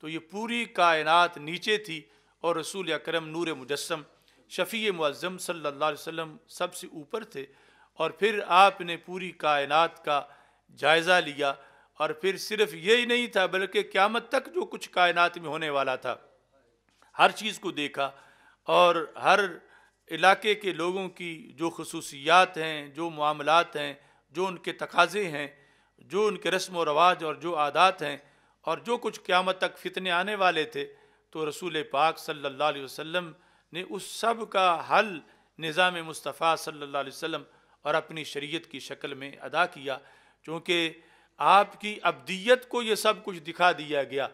تو یہ پوری کائنات نیچے تھی اور رسول اکرم نور مجسم شفیع معظم صلی اللہ علیہ وسلم سب سے اوپر تھے اور پھر آپ نے پوری کائنات کا جائزہ لیا اور پھر صرف یہی نہیں تھا بلکہ قیامت تک جو کچھ کائنات میں ہونے والا تھا ہر چیز کو دیکھا اور ہر علاقے کے لوگوں کی جو خصوصیات ہیں جو معاملات ہیں جو ان کے تقاضے ہیں جو ان کے رسم و رواج اور جو عادات ہیں اور جو کچھ قیامت تک فتنے آنے والے تھے تو رسول پاک صلی اللہ علیہ وسلم نے اس سب کا حل نظام مصطفیٰ صلی اللہ علیہ وسلم اور اپنی شریعت کی شکل میں ادا کیا چونکہ آپ کی ابدیت کو یہ سب کچھ دکھا دیا گیا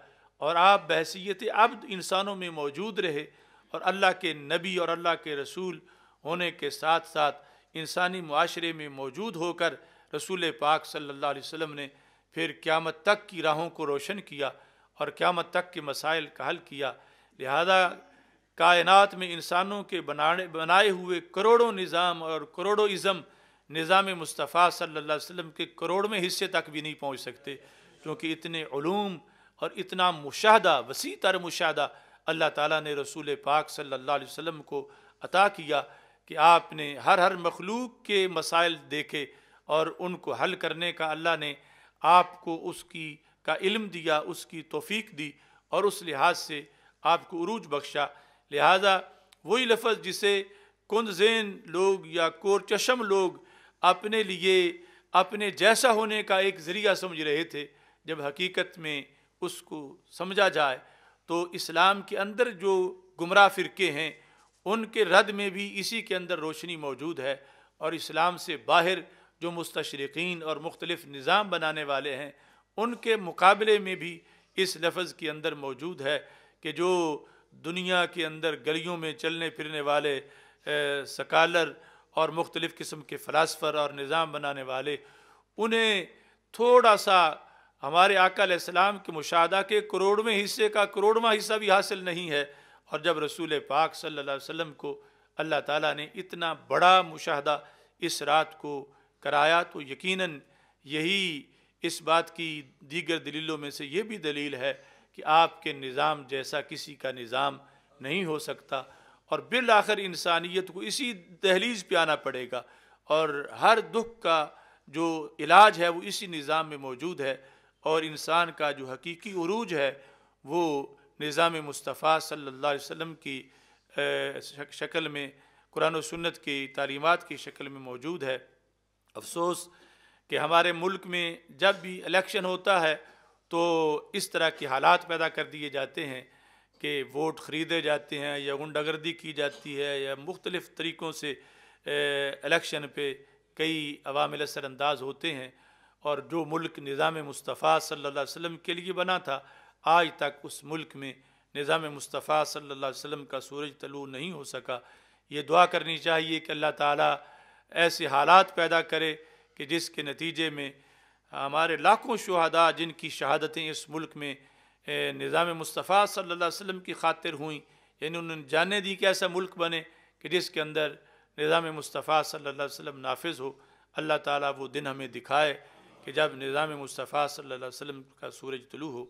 اور آپ بحثیت عبد انسانوں میں موجود رہے اور اللہ کے نبی اور اللہ کے رسول ہونے کے ساتھ ساتھ انسانی معاشرے میں موجود ہو کر رسول پاک صلی اللہ علیہ وسلم نے پھر قیامت تک کی راہوں کو روشن کیا اور قیامت تک کے مسائل کا حل کیا لہذا کائنات میں انسانوں کے بنانے بنائے ہوئے کروڑوں نظام اور کروڑوں ازم نظام مصطفیٰ صلی اللہ علیہ وسلم کے کروڑویں حصے تک بھی نہیں پہنچ سکتے کیونکہ اتنے علوم اور اتنا مشاہدہ وسیع تر مشاہدہ اللہ تعالیٰ نے رسول پاک صلی اللہ علیہ وسلم کو عطا کیا کہ آپ نے ہر ہر مخلوق کے مسائل دیکھے اور ان کو حل کرنے کا اللہ نے آپ کو اس کی کا علم دیا اس کی توفیق دی اور اس لحاظ سے آپ کو عروج بخشا لہٰذا وہی لفظ جسے کند زین لوگ یا کورچشم لوگ اپنے لیے اپنے جیسا ہونے کا ایک ذریعہ سمجھ رہے تھے جب حقیقت میں اس کو سمجھا جائے تو اسلام کے اندر جو گمراہ فرقے ہیں ان کے رد میں بھی اسی کے اندر روشنی موجود ہے اور اسلام سے باہر جو مستشرقین اور مختلف نظام بنانے والے ہیں ان کے مقابلے میں بھی اس لفظ کے اندر موجود ہے کہ جو دنیا کے اندر گلیوں میں چلنے پھرنے والے سکالر اور مختلف قسم کے فلاسفر اور نظام بنانے والے انہیں تھوڑا سا ہمارے آقا علیہ السلام کے مشاہدہ کے کروڑویں حصے کا کروڑواں حصہ بھی حاصل نہیں ہے اور جب رسول پاک صلی اللہ علیہ وسلم کو اللہ تعالیٰ نے اتنا بڑا مشاہدہ اس رات کو کرایا تو یقیناً یہی اس بات کی دیگر دلیلوں میں سے یہ بھی دلیل ہے کہ آپ کے نظام جیسا کسی کا نظام نہیں ہو سکتا اور بالآخر انسانیت کو اسی دہلیز پہ آنا پڑے گا اور ہر دکھ کا جو علاج ہے وہ اسی نظام میں موجود ہے اور انسان کا جو حقیقی عروج ہے وہ نظام مصطفیٰ صلی اللہ علیہ وسلم کی شکل میں قرآن و سنت کی تعلیمات کی شکل میں موجود ہے افسوس کہ ہمارے ملک میں جب بھی الیکشن ہوتا ہے تو اس طرح کے حالات پیدا کر دیے جاتے ہیں کہ ووٹ خریدے جاتے ہیں یا گنڈگردی کی جاتی ہے یا مختلف طریقوں سے الیکشن پہ کئی عوامل اثر انداز ہوتے ہیں اور جو ملک نظام مصطفیٰ صلی اللہ علیہ وسلم کے لیے بنا تھا آج تک اس ملک میں نظام مصطفیٰ صلی اللہ علیہ وسلم کا سورج طلوع نہیں ہو سکا یہ دعا کرنی چاہیے کہ اللہ تعالیٰ ایسے حالات پیدا کرے کہ جس کے نتیجے میں ہمارے لاکھوں شہداء جن کی شہادتیں اس ملک میں نظام مصطفیٰ صلی اللہ علیہ وسلم کی خاطر ہوئیں یعنی انہوں نے جاننے دی کہ ایسا ملک بنے کہ جس کے اندر نظام مصطفیٰ صلی اللہ علیہ وسلم نافذ ہو اللہ تعالیٰ وہ دن ہمیں دکھائے کہ جب نظام مصطفیٰ صلی اللہ علیہ وسلم کا سورج طلوع ہو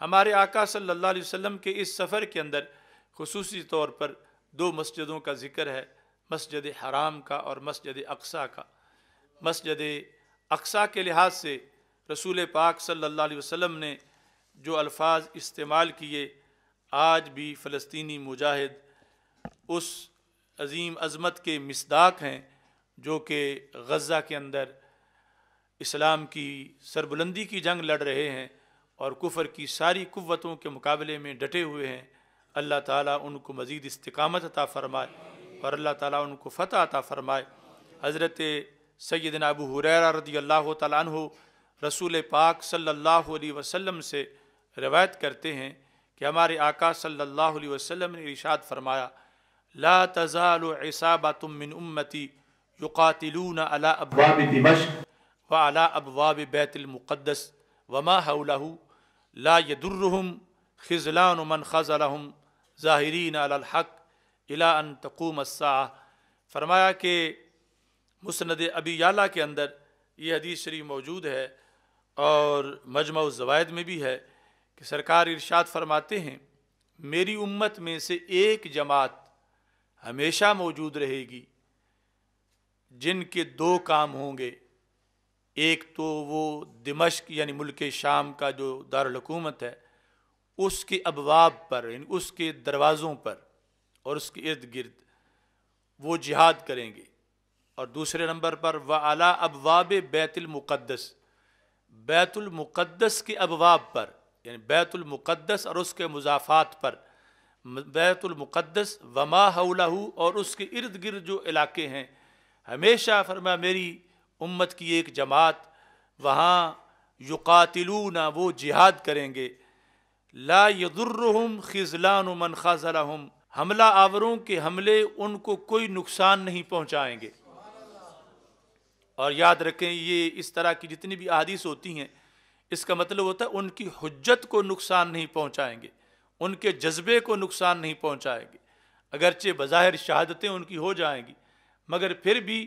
ہمارے آقا صلی اللہ علیہ وسلم کے اس سفر کے اندر خصوصی طور پر دو مسجدوں کا ذکر ہے مسجد حرام کا اور مسجد اقصا کا مسجد اقسا کے لحاظ سے رسول پاک صلی اللہ علیہ وسلم نے جو الفاظ استعمال کیے آج بھی فلسطینی مجاہد اس عظیم عظمت کے مصداق ہیں جو کہ غزہ کے اندر اسلام کی سربلندی کی جنگ لڑ رہے ہیں اور کفر کی ساری قوتوں کے مقابلے میں ڈٹے ہوئے ہیں اللہ تعالیٰ ان کو مزید استقامت عطا فرمائے اور اللہ تعالیٰ ان کو فتح عطا فرمائے حضرت سید حریرہ رضی اللہ تعالیٰ عنہ رسول پاک صلی اللہ علیہ وسلم سے روایت کرتے ہیں کہ ہمارے آقا صلی اللہ علیہ وسلم نے ارشاد فرمایا لا تزال عصابت من امتی یقاتلون علی ابواب دمشق فعلا ابواب بیت المقدس وما حولہ لا یدرہم خزلان من خزلہم ظاہرین علی الحق الی ان تقوم الساعہ فرمایا کہ مسند ابی آلہ کے اندر یہ حدیث شریف موجود ہے اور مجمع الزوائد میں بھی ہے کہ سرکار ارشاد فرماتے ہیں میری امت میں سے ایک جماعت ہمیشہ موجود رہے گی جن کے دو کام ہوں گے ایک تو وہ دمشق یعنی ملک شام کا جو دارالحکومت ہے اس کے ابواب پر یعنی اس کے دروازوں پر اور اس کے ارد گرد وہ جہاد کریں گے اور دوسرے نمبر پر وہ اعلیٰ ابواب بیت المقدس بیت المقدس کے ابواب پر یعنی بیت المقدس اور اس کے مضافات پر بیت المقدس وما حولہ اور اس کے ارد گرد جو علاقے ہیں ہمیشہ فرما میری امت کی ایک جماعت وہاں یقاتلون وہ جہاد کریں گے لا یضرهم خزلان من اللہ حملہ آوروں کے حملے ان کو کوئی نقصان نہیں پہنچائیں گے اور یاد رکھیں یہ اس طرح کی جتنی بھی احادیث ہوتی ہیں اس کا مطلب ہوتا ہے ان کی حجت کو نقصان نہیں پہنچائیں گے ان کے جذبے کو نقصان نہیں پہنچائیں گے اگرچہ بظاہر شہادتیں ان کی ہو جائیں گی مگر پھر بھی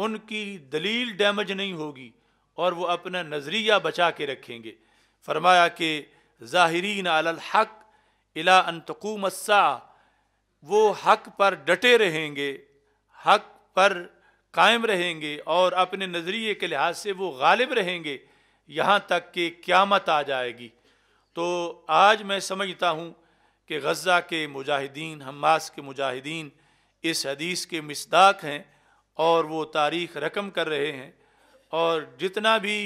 ان کی دلیل ڈیمج نہیں ہوگی اور وہ اپنا نظریہ بچا کے رکھیں گے فرمایا کہ ظاہرین علی الحق الا ان تقوم الساعہ وہ حق پر ڈٹے رہیں گے حق پر قائم رہیں گے اور اپنے نظریے کے لحاظ سے وہ غالب رہیں گے یہاں تک کہ قیامت آ جائے گی تو آج میں سمجھتا ہوں کہ غزہ کے مجاہدین حماس کے مجاہدین اس حدیث کے مصداق ہیں اور وہ تاریخ رقم کر رہے ہیں اور جتنا بھی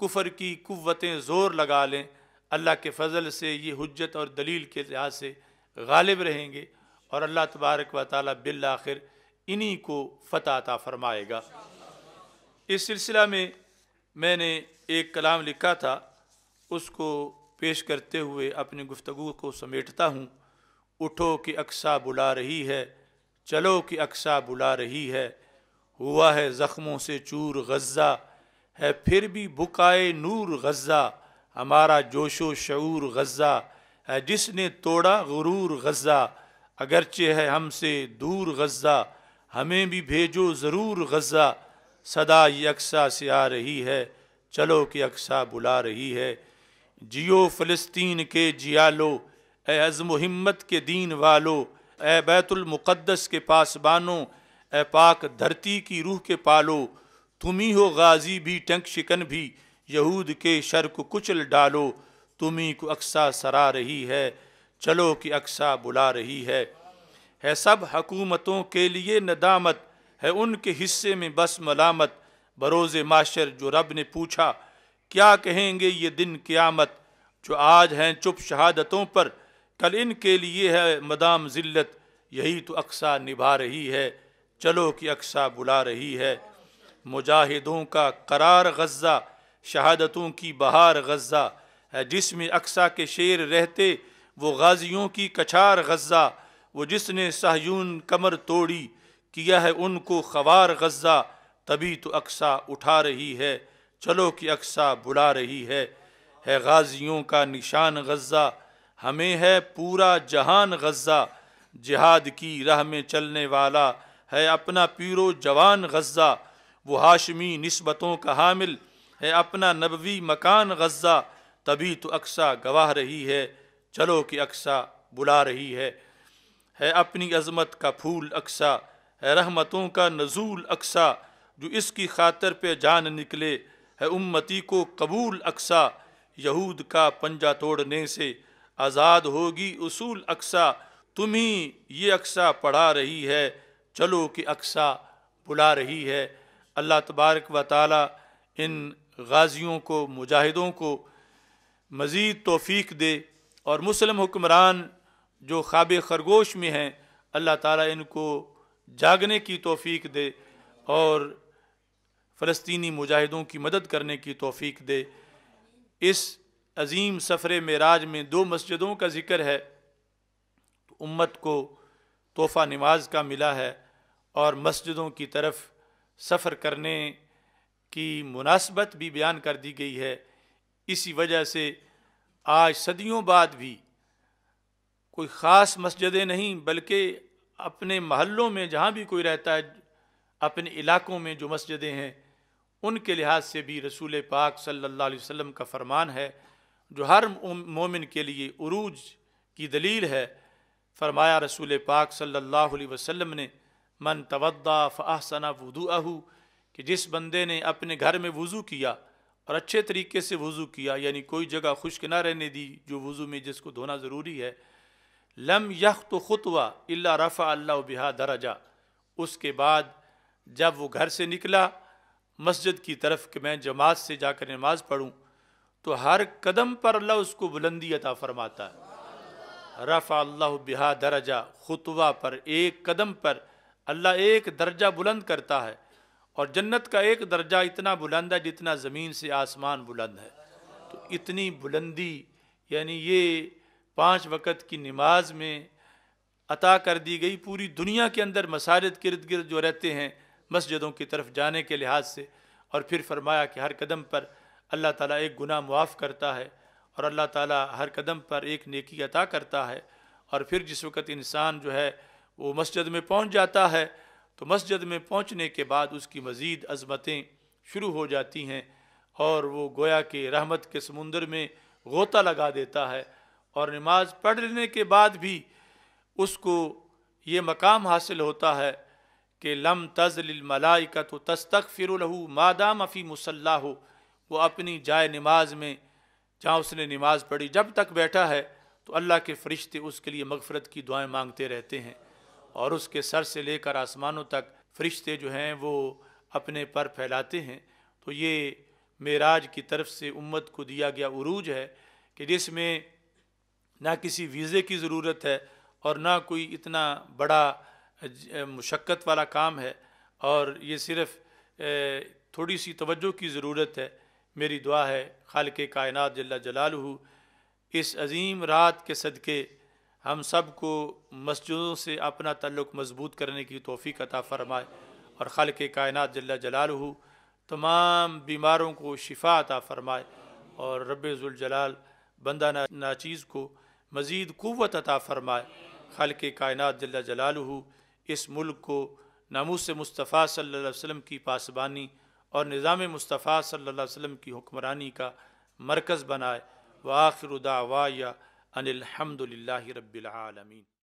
کفر کی قوتیں زور لگا لیں اللہ کے فضل سے یہ حجت اور دلیل کے لحاظ سے غالب رہیں گے اور اللہ تبارک و تعالیٰ بالآخر انہی کو فتح عطا فرمائے گا اس سلسلہ میں میں نے ایک کلام لکھا تھا اس کو پیش کرتے ہوئے اپنی گفتگو کو سمیٹتا ہوں اٹھو کہ اقسا بلا رہی ہے چلو کہ اکسا بلا رہی ہے ہوا ہے زخموں سے چور غزہ ہے پھر بھی بکائے نور غزہ ہمارا جوش و شعور غزہ ہے جس نے توڑا غرور غزہ اگرچہ ہے ہم سے دور غزہ ہمیں بھی بھیجو ضرور غزہ صدا یہ سے آ رہی ہے چلو کہ اکسا بلا رہی ہے جیو فلسطین کے جیا لو اے عزم و ہمت کے دین والو اے بیت المقدس کے پاس بانو اے پاک دھرتی کی روح کے پالو تم ہی ہو غازی بھی ٹنک شکن بھی یہود کے شر کو کچل ڈالو تمہیں کو اقساں سرا رہی ہے چلو کہ اقساں بلا رہی ہے ہے سب حکومتوں کے لیے ندامت ہے ان کے حصے میں بس ملامت بروز معاشر جو رب نے پوچھا کیا کہیں گے یہ دن قیامت جو آج ہیں چپ شہادتوں پر کل ان کے لیے ہے مدام ذلت یہی تو اقسا نبھا رہی ہے چلو کہ اقسا بلا رہی ہے مجاہدوں کا قرار غزہ شہادتوں کی بہار غزہ ہے جس میں اقسا کے شیر رہتے وہ غازیوں کی کچھار غزہ وہ جس نے سہیون کمر توڑی کیا ہے ان کو خوار غزہ تبھی تو اقسا اٹھا رہی ہے چلو کہ اقسا بلا رہی ہے ہے غازیوں کا نشان غزہ ہمیں ہے پورا جہان غزہ جہاد کی راہ میں چلنے والا ہے اپنا پیرو جوان غزہ وہ ہاشمی نسبتوں کا حامل ہے اپنا نبوی مکان غزہ تبھی تو اکسا گواہ رہی ہے چلو کہ اکسا بلا رہی ہے ہے اپنی عظمت کا پھول اکسا ہے رحمتوں کا نزول اکسا جو اس کی خاطر پہ جان نکلے ہے امتی کو قبول اکسا یہود کا پنجہ توڑنے سے آزاد ہوگی اصول اقسا تم ہی یہ اقسا پڑھا رہی ہے چلو کہ اقسا بلا رہی ہے اللہ تبارک و تعالی ان غازیوں کو مجاہدوں کو مزید توفیق دے اور مسلم حکمران جو خواب خرگوش میں ہیں اللہ تعالیٰ ان کو جاگنے کی توفیق دے اور فلسطینی مجاہدوں کی مدد کرنے کی توفیق دے اس عظیم سفر معراج میں دو مسجدوں کا ذکر ہے تو امت کو تحفہ نماز کا ملا ہے اور مسجدوں کی طرف سفر کرنے کی مناسبت بھی بیان کر دی گئی ہے اسی وجہ سے آج صدیوں بعد بھی کوئی خاص مسجدیں نہیں بلکہ اپنے محلوں میں جہاں بھی کوئی رہتا ہے اپنے علاقوں میں جو مسجدیں ہیں ان کے لحاظ سے بھی رسول پاک صلی اللہ علیہ وسلم کا فرمان ہے جو ہر مومن کے لیے عروج کی دلیل ہے فرمایا رسول پاک صلی اللہ علیہ وسلم نے من تودا فاحسنا ودو کہ جس بندے نے اپنے گھر میں وضو کیا اور اچھے طریقے سے وضو کیا یعنی کوئی جگہ خشک نہ رہنے دی جو وضو میں جس کو دھونا ضروری ہے لم یک تو خطوہ اللہ رفع اللہ و بہا درجہ اس کے بعد جب وہ گھر سے نکلا مسجد کی طرف کہ میں جماعت سے جا کر نماز پڑھوں تو ہر قدم پر اللہ اس کو بلندی عطا فرماتا ہے رفع اللہ بہا درجہ خطوہ پر ایک قدم پر اللہ ایک درجہ بلند کرتا ہے اور جنت کا ایک درجہ اتنا بلند ہے جتنا زمین سے آسمان بلند ہے تو اتنی بلندی یعنی یہ پانچ وقت کی نماز میں عطا کر دی گئی پوری دنیا کے اندر مساجد کردگرد گرد جو رہتے ہیں مسجدوں کی طرف جانے کے لحاظ سے اور پھر فرمایا کہ ہر قدم پر اللہ تعالیٰ ایک گناہ معاف کرتا ہے اور اللہ تعالیٰ ہر قدم پر ایک نیکی عطا کرتا ہے اور پھر جس وقت انسان جو ہے وہ مسجد میں پہنچ جاتا ہے تو مسجد میں پہنچنے کے بعد اس کی مزید عظمتیں شروع ہو جاتی ہیں اور وہ گویا کہ رحمت کے سمندر میں غوطہ لگا دیتا ہے اور نماز پڑھ لینے کے بعد بھی اس کو یہ مقام حاصل ہوتا ہے کہ لم تزل الملائکہ تستغفر تو تستخ فر مادام فی مسلح ہو وہ اپنی جائے نماز میں جہاں اس نے نماز پڑھی جب تک بیٹھا ہے تو اللہ کے فرشتے اس کے لیے مغفرت کی دعائیں مانگتے رہتے ہیں اور اس کے سر سے لے کر آسمانوں تک فرشتے جو ہیں وہ اپنے پر پھیلاتے ہیں تو یہ معراج کی طرف سے امت کو دیا گیا عروج ہے کہ جس میں نہ کسی ویزے کی ضرورت ہے اور نہ کوئی اتنا بڑا مشقت والا کام ہے اور یہ صرف تھوڑی سی توجہ کی ضرورت ہے میری دعا ہے خالق کائنات جلہ جلالہ اس عظیم رات کے صدقے ہم سب کو مسجدوں سے اپنا تعلق مضبوط کرنے کی توفیق عطا فرمائے اور خلق کائنات جل جلال تمام بیماروں کو شفا عطا فرمائے اور رب ذوالجلال بندہ ناچیز کو مزید قوت عطا فرمائے خلق کائنات جل جلال اس ملک کو ناموس مصطفیٰ صلی اللہ علیہ وسلم کی پاسبانی اور نظام مصطفیٰ صلی اللہ علیہ وسلم کی حکمرانی کا مرکز بنائے وآخر دعوائی ان الحمد رب العالمین